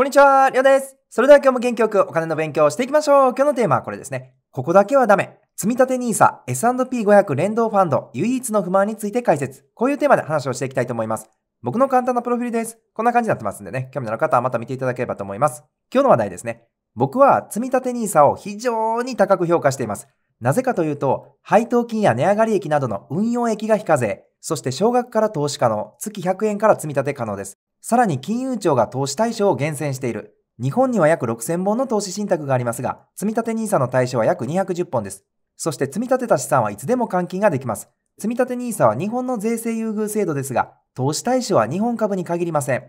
こんにちは、りょうです。それでは今日も元気よくお金の勉強をしていきましょう。今日のテーマはこれですね。ここだけはダメ。積立 NISA、S&P500 連動ファンド、唯一の不満について解説。こういうテーマで話をしていきたいと思います。僕の簡単なプロフィールです。こんな感じになってますんでね、興味のある方はまた見ていただければと思います。今日の話題ですね。僕は積立 NISA を非常に高く評価しています。なぜかというと、配当金や値上がり益などの運用益が非課税、そして少額から投資可能、月100円から積み立て可能です。さらに金融庁が投資対象を厳選している。日本には約6000本の投資信託がありますが、積立 NISA の対象は約210本です。そして積み立てた資産はいつでも換金ができます。積立 NISA は日本の税制優遇制度ですが、投資対象は日本株に限りません。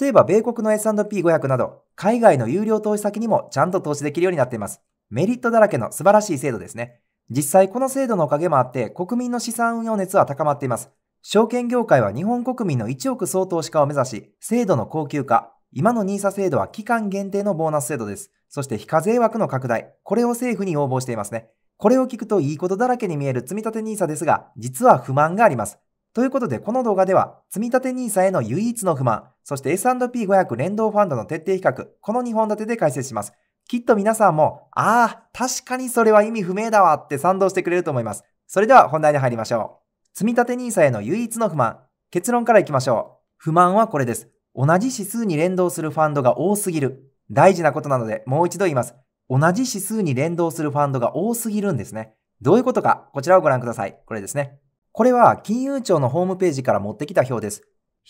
例えば米国の S&P500 など、海外の有料投資先にもちゃんと投資できるようになっています。メリットだらけの素晴らしい制度ですね。実際この制度のおかげもあって、国民の資産運用熱は高まっています。証券業界は日本国民の1億総投資家を目指し、制度の高級化、今の NISA 制度は期間限定のボーナス制度です。そして非課税枠の拡大、これを政府に要望していますね。これを聞くといいことだらけに見える積立 NISA ですが、実は不満があります。ということで、この動画では、積立 NISA への唯一の不満、そして S&P500 連動ファンドの徹底比較、この2本立てで解説します。きっと皆さんも、ああ、確かにそれは意味不明だわって賛同してくれると思います。それでは本題に入りましょう。積立 NISA への唯一の不満。結論からいきましょう。不満はこれです。同じ指数に連動するファンドが多すぎる。大事なことなので、もう一度言います。同じ指数に連動するファンドが多すぎるんですね。どういうことか、こちらをご覧ください。これですね。これは金融庁のホームページから持ってきた表です。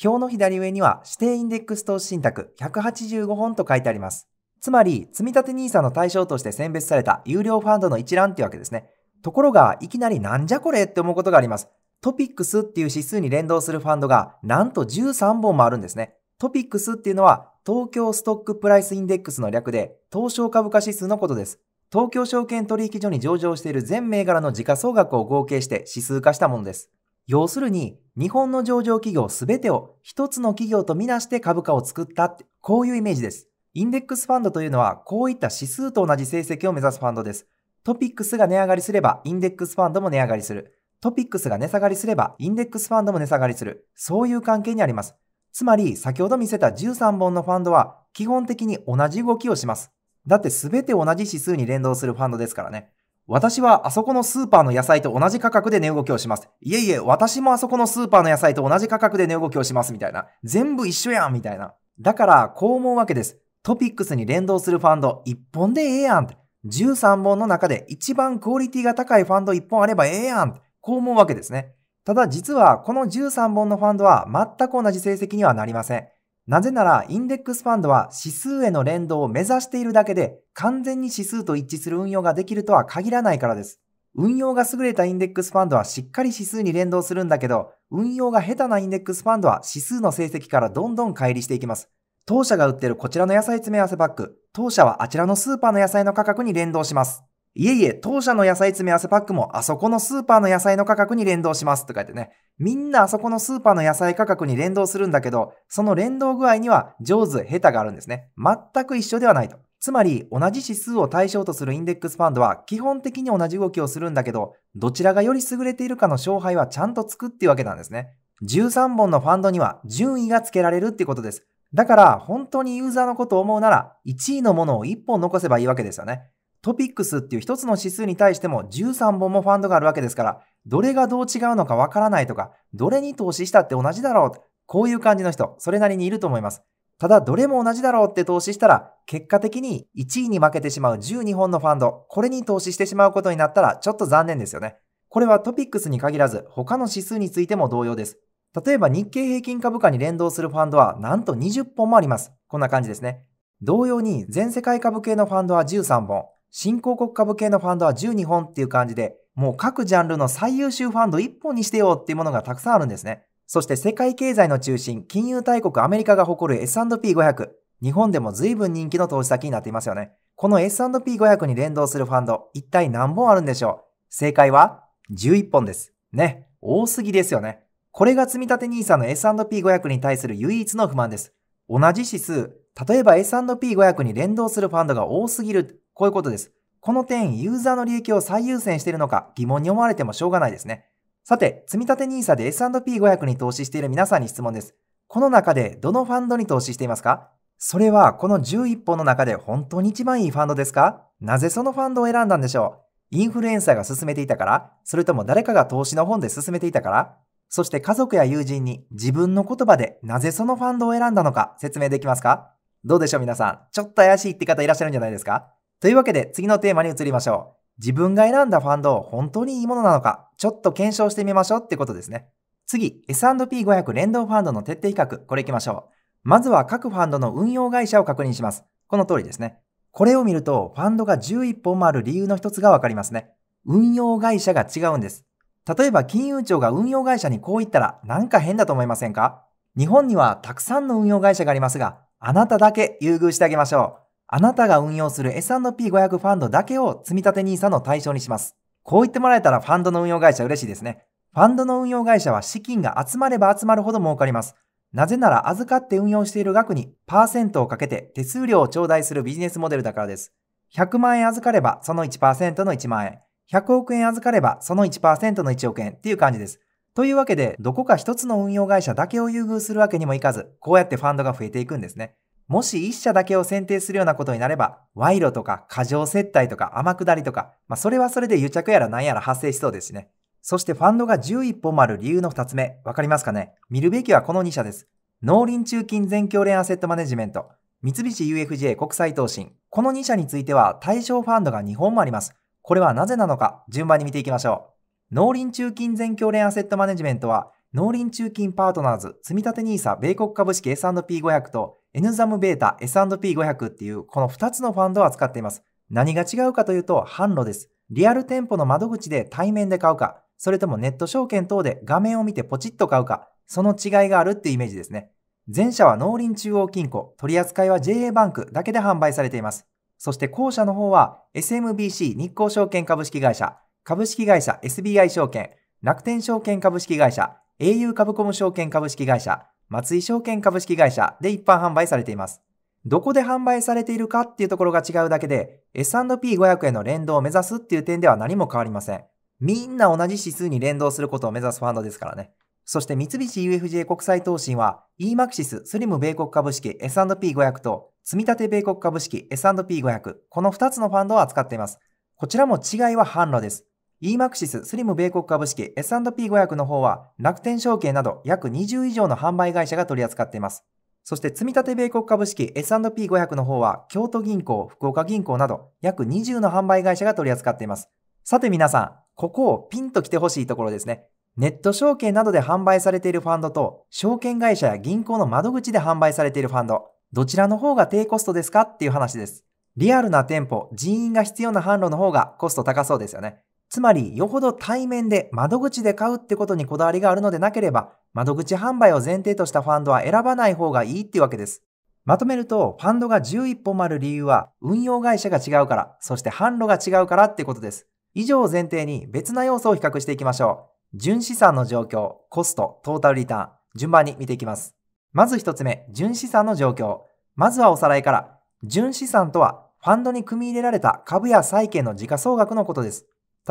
表の左上には指定インデックス投資信託185本と書いてあります。つまり、積立 NISA の対象として選別された有料ファンドの一覧っていうわけですね。ところが、いきなりなんじゃこれって思うことがあります。トピックスっていう指数に連動するファンドがなんと13本もあるんですね。トピックスっていうのは東京ストックプライスインデックスの略で東証株価指数のことです。東京証券取引所に上場している全銘柄の時価総額を合計して指数化したものです。要するに日本の上場企業すべてを一つの企業とみなして株価を作ったってこういうイメージです。インデックスファンドというのはこういった指数と同じ成績を目指すファンドです。トピックスが値上がりすればインデックスファンドも値上がりする。トピックスが値下がりすれば、インデックスファンドも値下がりする。そういう関係にあります。つまり、先ほど見せた13本のファンドは、基本的に同じ動きをします。だって全て同じ指数に連動するファンドですからね。私はあそこのスーパーの野菜と同じ価格で値動きをします。いえいえ、私もあそこのスーパーの野菜と同じ価格で値動きをしますみたいな。全部一緒やんみたいな。だから、こう思うわけです。トピックスに連動するファンド1本でええやんって。13本の中で一番クオリティが高いファンド1本あればええやんって。こう思うわけですね。ただ実はこの13本のファンドは全く同じ成績にはなりません。なぜならインデックスファンドは指数への連動を目指しているだけで完全に指数と一致する運用ができるとは限らないからです。運用が優れたインデックスファンドはしっかり指数に連動するんだけど、運用が下手なインデックスファンドは指数の成績からどんどん乖離していきます。当社が売ってるこちらの野菜詰め合わせパック、当社はあちらのスーパーの野菜の価格に連動します。いえいえ、当社の野菜詰め合わせパックもあそこのスーパーの野菜の価格に連動しますって書いてね、みんなあそこのスーパーの野菜価格に連動するんだけど、その連動具合には上手、下手があるんですね。全く一緒ではないと。つまり、同じ指数を対象とするインデックスファンドは基本的に同じ動きをするんだけど、どちらがより優れているかの勝敗はちゃんとつくっていうわけなんですね。13本のファンドには順位がつけられるってことです。だから、本当にユーザーのことを思うなら、1位のものを1本残せばいいわけですよね。トピックスっていう一つの指数に対しても13本もファンドがあるわけですから、どれがどう違うのかわからないとか、どれに投資したって同じだろう。こういう感じの人、それなりにいると思います。ただ、どれも同じだろうって投資したら、結果的に1位に負けてしまう12本のファンド、これに投資してしまうことになったら、ちょっと残念ですよね。これはトピックスに限らず、他の指数についても同様です。例えば日経平均株価に連動するファンドはなんと20本もあります。こんな感じですね。同様に全世界株系のファンドは13本、新興国株系のファンドは12本っていう感じで、もう各ジャンルの最優秀ファンド1本にしてよっていうものがたくさんあるんですね。そして世界経済の中心、金融大国アメリカが誇る S&P500。日本でも随分人気の投資先になっていますよね。この S&P500 に連動するファンド、一体何本あるんでしょう正解は11本です。ね、多すぎですよね。これが積立 NISA の S&P500 に対する唯一の不満です。同じ指数、例えば S&P500 に連動するファンドが多すぎるこういうことです。この点、ユーザーの利益を最優先しているのか疑問に思われてもしょうがないですね。さて、積立 NISA で S&P500 に投資している皆さんに質問です。この中でどのファンドに投資していますかそれはこの11本の中で本当に一番いいファンドですかなぜそのファンドを選んだんでしょうインフルエンサーが勧めていたからそれとも誰かが投資の本で勧めていたからそして家族や友人に自分の言葉でなぜそのファンドを選んだのか説明できますかどうでしょう皆さん。ちょっと怪しいって方いらっしゃるんじゃないですかというわけで次のテーマに移りましょう。自分が選んだファンド本当にいいものなのか、ちょっと検証してみましょうってことですね。次、S&P500 連動ファンドの徹底比較、これ行きましょう。まずは各ファンドの運用会社を確認します。この通りですね。これを見ると、ファンドが11本もある理由の一つがわかりますね。運用会社が違うんです。例えば金融庁が運用会社にこう言ったらなんか変だと思いませんか日本にはたくさんの運用会社がありますが、あなただけ優遇してあげましょう。あなたが運用する S&P500 ファンドだけを積み立 NISA の対象にします。こう言ってもらえたらファンドの運用会社嬉しいですね。ファンドの運用会社は資金が集まれば集まるほど儲かります。なぜなら預かって運用している額にパーセントをかけて手数料を頂戴するビジネスモデルだからです。100万円預かればその1%の1万円。100億円預かればその1%の1億円っていう感じです。というわけで、どこか一つの運用会社だけを優遇するわけにもいかず、こうやってファンドが増えていくんですね。もし一社だけを選定するようなことになれば、賄賂とか過剰接待とか天下りとか、まあ、それはそれで癒着やら何やら発生しそうですね。そしてファンドが11本もある理由の2つ目、わかりますかね見るべきはこの2社です。農林中金全協連アセットマネジメント、三菱 UFJ 国際投信。この2社については対象ファンドが2本もあります。これはなぜなのか、順番に見ていきましょう。農林中金全協連アセットマネジメントは、農林中金パートナーズ積立 NISA 米国株式 S&P500 と N ザムベータ、S&P500 っていうこの2つのファンドを扱っています。何が違うかというと販路です。リアル店舗の窓口で対面で買うか、それともネット証券等で画面を見てポチッと買うか、その違いがあるっていうイメージですね。前者は農林中央金庫、取扱いは JA バンクだけで販売されています。そして後者の方は SMBC 日興証券株式会社、株式会社 SBI 証券、楽天証券株式会社、au 株コム証券株式会社、松井証券株式会社で一般販売されています。どこで販売されているかっていうところが違うだけで、S&P500 への連動を目指すっていう点では何も変わりません。みんな同じ指数に連動することを目指すファンドですからね。そして三菱 UFJ 国際投信は EMAXIS スリム米国株式 S&P500 と積立米国株式 S&P500 この2つのファンドを扱っています。こちらも違いは販路です。EMAXIS スリム米国株式 S&P500 の方は楽天証券など約20以上の販売会社が取り扱っています。そして積立米国株式 S&P500 の方は京都銀行、福岡銀行など約20の販売会社が取り扱っています。さて皆さん、ここをピンと来てほしいところですね。ネット証券などで販売されているファンドと、証券会社や銀行の窓口で販売されているファンド、どちらの方が低コストですかっていう話です。リアルな店舗、人員が必要な販路の方がコスト高そうですよね。つまり、よほど対面で窓口で買うってことにこだわりがあるのでなければ、窓口販売を前提としたファンドは選ばない方がいいっていうわけです。まとめると、ファンドが11本もある理由は、運用会社が違うから、そして販路が違うからってことです。以上を前提に別な要素を比較していきましょう。純資産の状況、コスト、トータルリターン、順番に見ていきます。まず一つ目、純資産の状況。まずはおさらいから、純資産とは、ファンドに組み入れられた株や債券の時価総額のことです。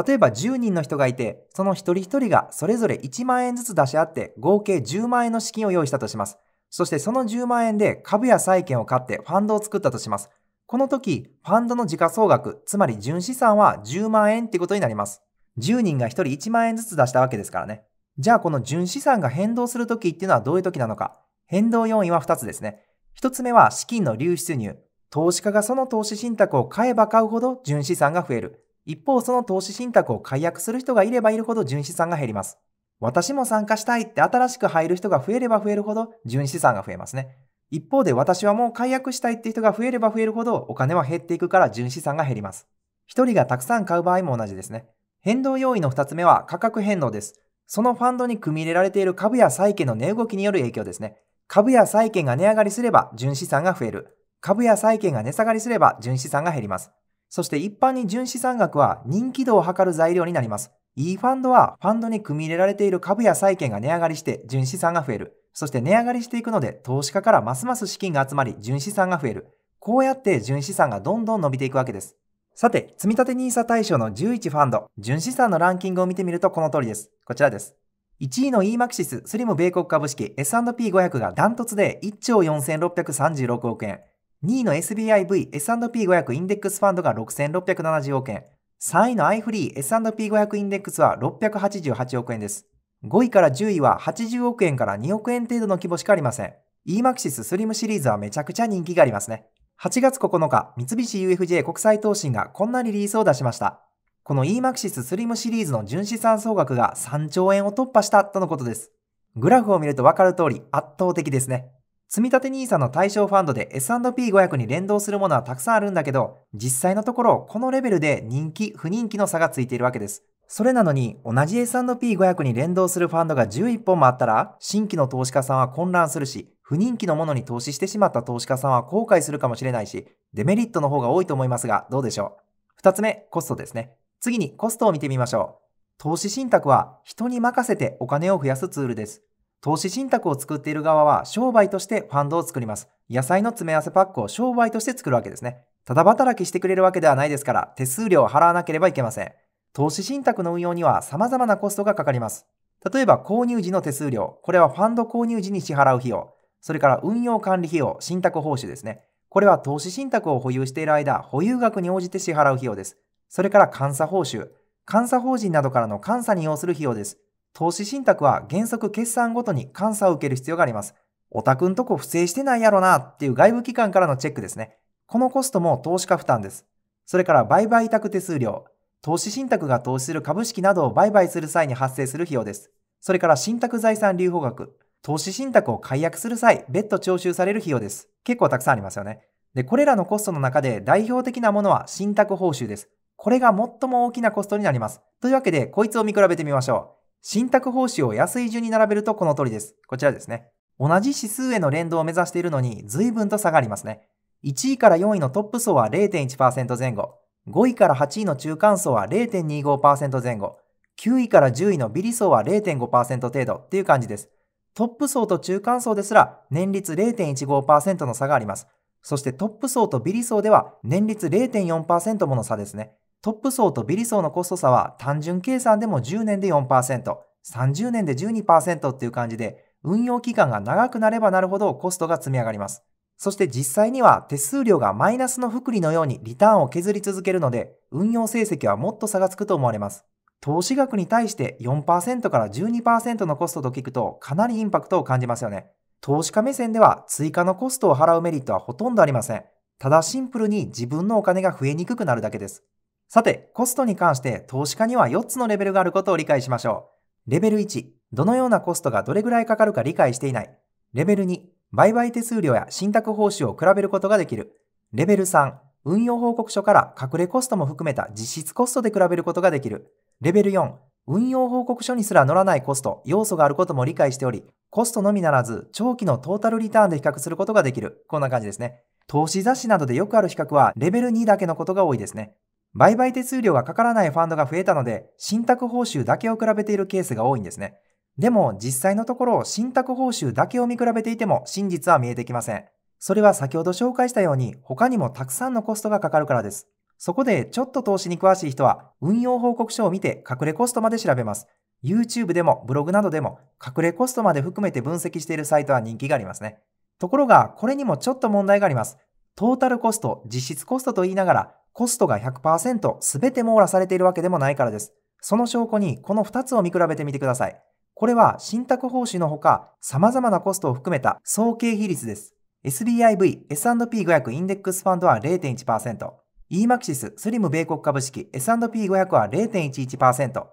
例えば10人の人がいて、その一人一人がそれぞれ1万円ずつ出し合って合計10万円の資金を用意したとします。そしてその10万円で株や債券を買ってファンドを作ったとします。この時、ファンドの時価総額、つまり純資産は10万円ってことになります。10人が1人1万円ずつ出したわけですからね。じゃあこの純資産が変動する時っていうのはどういう時なのか。変動要因は2つですね。1つ目は資金の流出入。投資家がその投資信託を買えば買うほど純資産が増える。一方、その投資信託を解約する人がいればいるほど純資産が減ります。私も参加したいって新しく入る人が増えれば増えるほど純資産が増えますね。一方で私はもう解約したいって人が増えれば増えるほどお金は減っていくから純資産が減ります。一人がたくさん買う場合も同じですね。変動要因の二つ目は価格変動です。そのファンドに組み入れられている株や債券の値動きによる影響ですね。株や債券が値上がりすれば純資産が増える。株や債券が値下がりすれば純資産が減ります。そして一般に純資産額は人気度を測る材料になります。E ファンドはファンドに組み入れられている株や債券が値上がりして純資産が増える。そして値上がりしていくので投資家からますます資金が集まり純資産が増える。こうやって純資産がどんどん伸びていくわけです。さて、積立 NISA 対象の11ファンド、純資産のランキングを見てみるとこの通りです。こちらです。1位の EMAXIS スリム米国株式 S&P500 がダントツで1兆4636億円。2位の SBIV S&P500 インデックスファンドが6670億円、3位の iFree S&P500 インデックスは688億円です。5位から10位は80億円から2億円程度の規模しかありません。EMAXIS SLIM シリーズはめちゃくちゃ人気がありますね。8月9日、三菱 UFJ 国際投信がこんなリリースを出しました。この EMAXIS SLIM シリーズの純資産総額が3兆円を突破したとのことです。グラフを見るとわかる通り圧倒的ですね。積立 NISA の対象ファンドで S&P500 に連動するものはたくさんあるんだけど、実際のところこのレベルで人気、不人気の差がついているわけです。それなのに同じ S&P500 に連動するファンドが11本もあったら、新規の投資家さんは混乱するし、不人気のものに投資してしまった投資家さんは後悔するかもしれないし、デメリットの方が多いと思いますが、どうでしょう。二つ目、コストですね。次にコストを見てみましょう。投資信託は人に任せてお金を増やすツールです。投資信託を作っている側は商売としてファンドを作ります。野菜の詰め合わせパックを商売として作るわけですね。ただ働きしてくれるわけではないですから、手数料を払わなければいけません。投資信託の運用には様々なコストがかかります。例えば購入時の手数料、これはファンド購入時に支払う費用、それから運用管理費用、信託報酬ですね。これは投資信託を保有している間、保有額に応じて支払う費用です。それから監査報酬、監査法人などからの監査に要する費用です。投資信託は原則決算ごとに監査を受ける必要があります。お宅んとこ不正してないやろなっていう外部機関からのチェックですね。このコストも投資家負担です。それから売買委託手数料。投資信託が投資する株式などを売買する際に発生する費用です。それから信託財産留保額。投資信託を解約する際、別途徴収される費用です。結構たくさんありますよね。で、これらのコストの中で代表的なものは信託報酬です。これが最も大きなコストになります。というわけで、こいつを見比べてみましょう。信託報酬を安い順に並べるとこの通りです。こちらですね。同じ指数への連動を目指しているのに随分と差がありますね。1位から4位のトップ層は0.1%前後、5位から8位の中間層は0.25%前後、9位から10位のビリ層は0.5%程度っていう感じです。トップ層と中間層ですら年率0.15%の差があります。そしてトップ層とビリ層では年率0.4%もの差ですね。トップ層とビリ層のコスト差は単純計算でも10年で4%、30年で12%っていう感じで、運用期間が長くなればなるほどコストが積み上がります。そして実際には手数料がマイナスの福利のようにリターンを削り続けるので、運用成績はもっと差がつくと思われます。投資額に対して4%から12%のコストと聞くとかなりインパクトを感じますよね。投資家目線では追加のコストを払うメリットはほとんどありません。ただシンプルに自分のお金が増えにくくなるだけです。さて、コストに関して投資家には4つのレベルがあることを理解しましょう。レベル1、どのようなコストがどれぐらいかかるか理解していない。レベル2、売買手数料や信託報酬を比べることができる。レベル3、運用報告書から隠れコストも含めた実質コストで比べることができる。レベル4、運用報告書にすら載らないコスト、要素があることも理解しており、コストのみならず長期のトータルリターンで比較することができる。こんな感じですね。投資雑誌などでよくある比較はレベル2だけのことが多いですね。売買手数料がかからないファンドが増えたので、信託報酬だけを比べているケースが多いんですね。でも実際のところ、信託報酬だけを見比べていても真実は見えてきません。それは先ほど紹介したように、他にもたくさんのコストがかかるからです。そこでちょっと投資に詳しい人は、運用報告書を見て隠れコストまで調べます。YouTube でもブログなどでも隠れコストまで含めて分析しているサイトは人気がありますね。ところが、これにもちょっと問題があります。トータルコスト、実質コストと言いながら、コストが100%べて網羅されているわけでもないからです。その証拠にこの2つを見比べてみてください。これは信託報酬のほか様々なコストを含めた総計比率です。SBIV、S&P500 インデックスファンドは0.1%、EMAXIS、スリム米国株式、S&P500 は0.11%。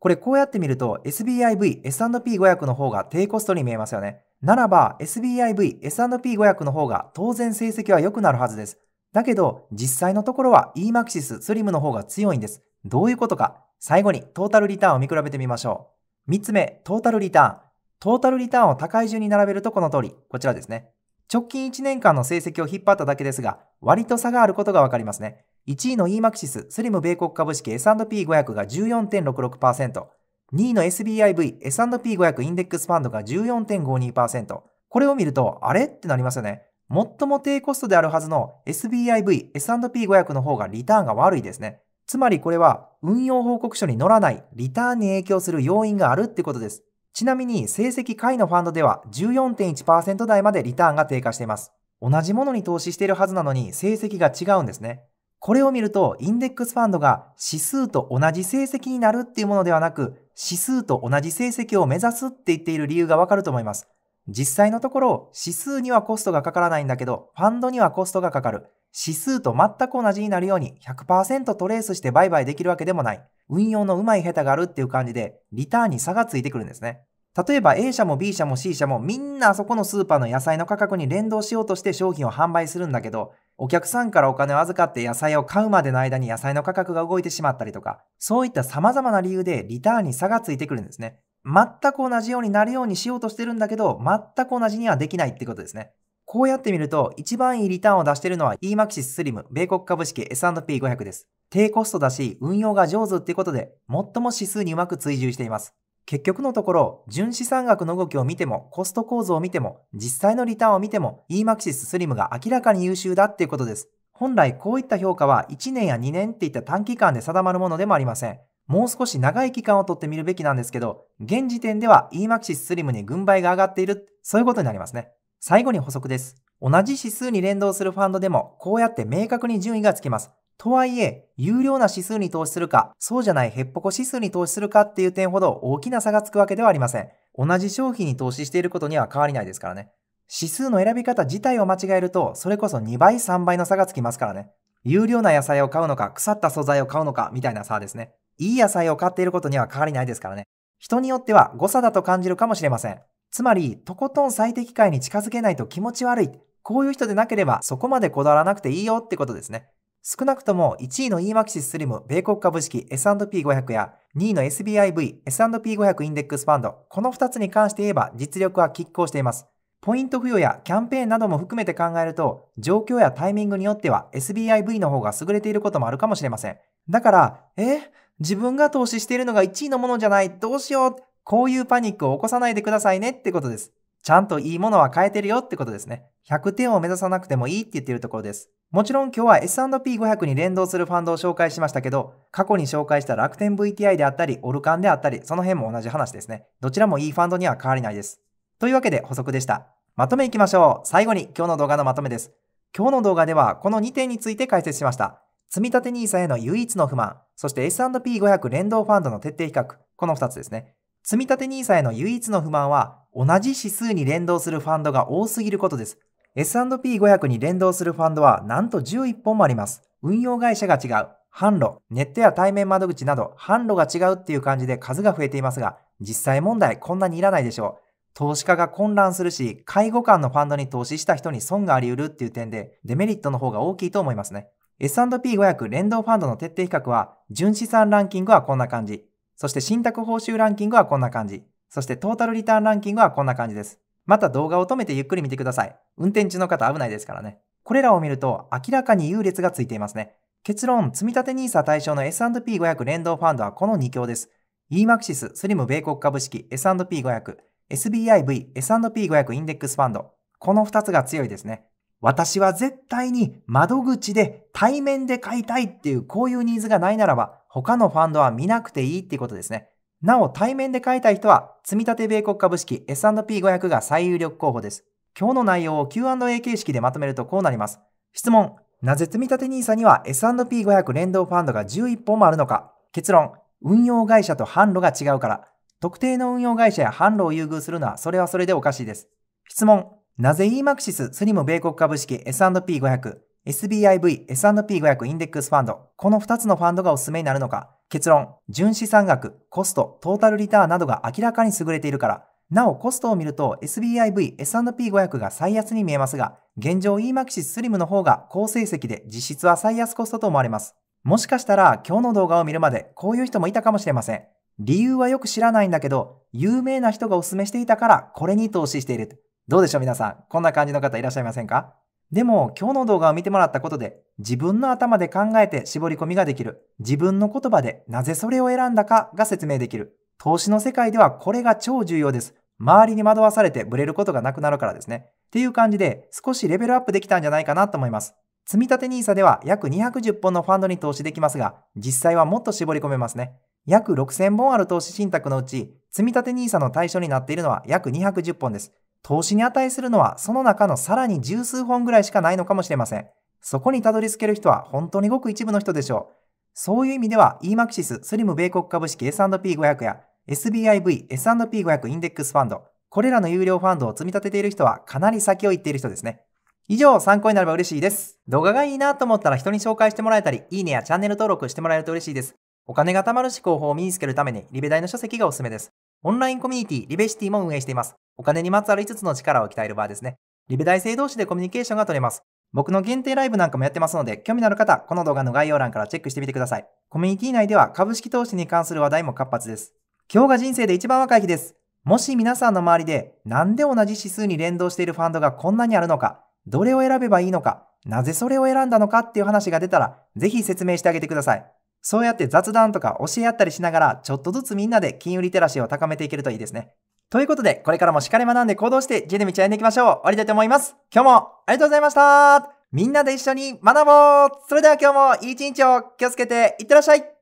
これこうやって見ると SBIV、S&P500 の方が低コストに見えますよね。ならば SBIV、S&P500 の方が当然成績は良くなるはずです。だけど、実際のところは EMAXIS SLIM の方が強いんです。どういうことか最後にトータルリターンを見比べてみましょう。3つ目、トータルリターン。トータルリターンを高い順に並べるとこの通り、こちらですね。直近1年間の成績を引っ張っただけですが、割と差があることがわかりますね。1位の EMAXIS スリム米国株式 S&P500 が14.66%、2位の SBIV S&P500 インデックスファンドが14.52%。これを見ると、あれってなりますよね。最も低コストであるはずの SBIV、S&P500 の方がリターンが悪いですね。つまりこれは運用報告書に載らないリターンに影響する要因があるってことです。ちなみに成績下位のファンドでは14.1%台までリターンが低下しています。同じものに投資しているはずなのに成績が違うんですね。これを見るとインデックスファンドが指数と同じ成績になるっていうものではなく指数と同じ成績を目指すって言っている理由がわかると思います。実際のところ指数にはコストがかからないんだけど、ファンドにはコストがかかる。指数と全く同じになるように100%トレースして売買できるわけでもない。運用の上手い下手があるっていう感じで、リターンに差がついてくるんですね。例えば A 社も B 社も C 社もみんなあそこのスーパーの野菜の価格に連動しようとして商品を販売するんだけど、お客さんからお金を預かって野菜を買うまでの間に野菜の価格が動いてしまったりとか、そういった様々な理由でリターンに差がついてくるんですね。全く同じようになるようにしようとしてるんだけど、全く同じにはできないってことですね。こうやってみると、一番いいリターンを出してるのは EMAXIS SLIM 米国株式 S&P500 です。低コストだし、運用が上手ってことで、最も指数にうまく追従しています。結局のところ、純資産額の動きを見ても、コスト構造を見ても、実際のリターンを見ても、EMAXIS SLIM が明らかに優秀だっていうことです。本来こういった評価は1年や2年っていった短期間で定まるものでもありません。もう少し長い期間をとってみるべきなんですけど、現時点では EMAXIS SLIM に軍配が上がっている、そういうことになりますね。最後に補足です。同じ指数に連動するファンドでも、こうやって明確に順位がつきます。とはいえ、有料な指数に投資するか、そうじゃないヘッポコ指数に投資するかっていう点ほど大きな差がつくわけではありません。同じ商品に投資していることには変わりないですからね。指数の選び方自体を間違えると、それこそ2倍3倍の差がつきますからね。有料な野菜を買うのか、腐った素材を買うのか、みたいな差ですね。いい野菜を買っていることには変わりないですからね。人によっては誤差だと感じるかもしれません。つまり、とことん最適解に近づけないと気持ち悪い。こういう人でなければそこまでこだわらなくていいよってことですね。少なくとも1位の e マキシススリム米国株式 S&P500 や2位の SBIV S&P500 インデックスファンド、この2つに関して言えば実力は拮抗しています。ポイント付与やキャンペーンなども含めて考えると、状況やタイミングによっては SBIV の方が優れていることもあるかもしれません。だから、え自分が投資しているのが1位のものじゃない、どうしよう、こういうパニックを起こさないでくださいねってことです。ちゃんといいものは変えてるよってことですね。100点を目指さなくてもいいって言ってるところです。もちろん今日は S&P500 に連動するファンドを紹介しましたけど、過去に紹介した楽天 VTI であったり、オルカンであったり、その辺も同じ話ですね。どちらもいいファンドには変わりないです。というわけで補足でした。まとめいきましょう。最後に今日の動画のまとめです。今日の動画ではこの2点について解説しました。積立 NISA への唯一の不満、そして S&P500 連動ファンドの徹底比較、この2つですね。積立 NISA への唯一の不満は、同じ指数に連動するファンドが多すぎることです。S&P500 に連動するファンドはなんと11本もあります。運用会社が違う、販路、ネットや対面窓口など販路が違うっていう感じで数が増えていますが、実際問題こんなにいらないでしょう。投資家が混乱するし、介護官のファンドに投資した人に損があり得るっていう点で、デメリットの方が大きいと思いますね。S&P500 連動ファンドの徹底比較は、純資産ランキングはこんな感じ。そして信託報酬ランキングはこんな感じ。そしてトータルリターンランキングはこんな感じです。また動画を止めてゆっくり見てください。運転中の方危ないですからね。これらを見ると明らかに優劣がついていますね。結論、積立 NISA 対象の S&P500 連動ファンドはこの2強です。EMAXIS、スリム米国株式、S&P500、SBIV、S&P500 インデックスファンド。この2つが強いですね。私は絶対に窓口で対面で買いたいっていうこういうニーズがないならば他のファンドは見なくていいっていうことですね。なお対面で買いたい人は積立米国株式 S&P500 が最有力候補です。今日の内容を Q&A 形式でまとめるとこうなります。質問。なぜ積立 NISA には S&P500 連動ファンドが11本もあるのか結論。運用会社と販路が違うから。特定の運用会社や販路を優遇するのはそれはそれでおかしいです。質問。なぜ EMAXIS スリム米国株式 S&P500、SBIV S&P500 インデックスファンド、この2つのファンドがおすすめになるのか結論、純資産額、コスト、トータルリターンなどが明らかに優れているから、なおコストを見ると SBIV S&P500 が最安に見えますが、現状 EMAXIS スリムの方が高成績で実質は最安コストと思われます。もしかしたら今日の動画を見るまでこういう人もいたかもしれません。理由はよく知らないんだけど、有名な人がおすすめしていたからこれに投資している。どうでしょう皆さん。こんな感じの方いらっしゃいませんかでも今日の動画を見てもらったことで自分の頭で考えて絞り込みができる。自分の言葉でなぜそれを選んだかが説明できる。投資の世界ではこれが超重要です。周りに惑わされてブレることがなくなるからですね。っていう感じで少しレベルアップできたんじゃないかなと思います。積立 NISA では約210本のファンドに投資できますが、実際はもっと絞り込めますね。約6000本ある投資信託のうち、積立 NISA の対象になっているのは約210本です。投資に値するのはその中のさらに十数本ぐらいしかないのかもしれません。そこにたどり着ける人は本当にごく一部の人でしょう。そういう意味では EMAXIS スリム米国株式 S&P500 や SBIV S&P500 インデックスファンド、これらの有料ファンドを積み立てている人はかなり先を行っている人ですね。以上、参考になれば嬉しいです。動画がいいなと思ったら人に紹介してもらえたり、いいねやチャンネル登録してもらえると嬉しいです。お金が貯まる思考法を身につけるために、リベ大の書籍がおすすめです。オンラインコミュニティ、リベシティも運営しています。お金にまつわる5つの力を鍛える場ですね。リベ大生同士でコミュニケーションが取れます。僕の限定ライブなんかもやってますので、興味のある方、この動画の概要欄からチェックしてみてください。コミュニティ内では株式投資に関する話題も活発です。今日が人生で一番若い日です。もし皆さんの周りで、なんで同じ指数に連動しているファンドがこんなにあるのか、どれを選べばいいのか、なぜそれを選んだのかっていう話が出たら、ぜひ説明してあげてください。そうやって雑談とか教え合ったりしながら、ちょっとずつみんなで金融リテラシーを高めていけるといいですね。ということで、これからもしっかり学んで行動して地道に道を歩んでいきましょう。終わりたいと思います。今日もありがとうございましたみんなで一緒に学ぼうそれでは今日もいい一日を気をつけていってらっしゃい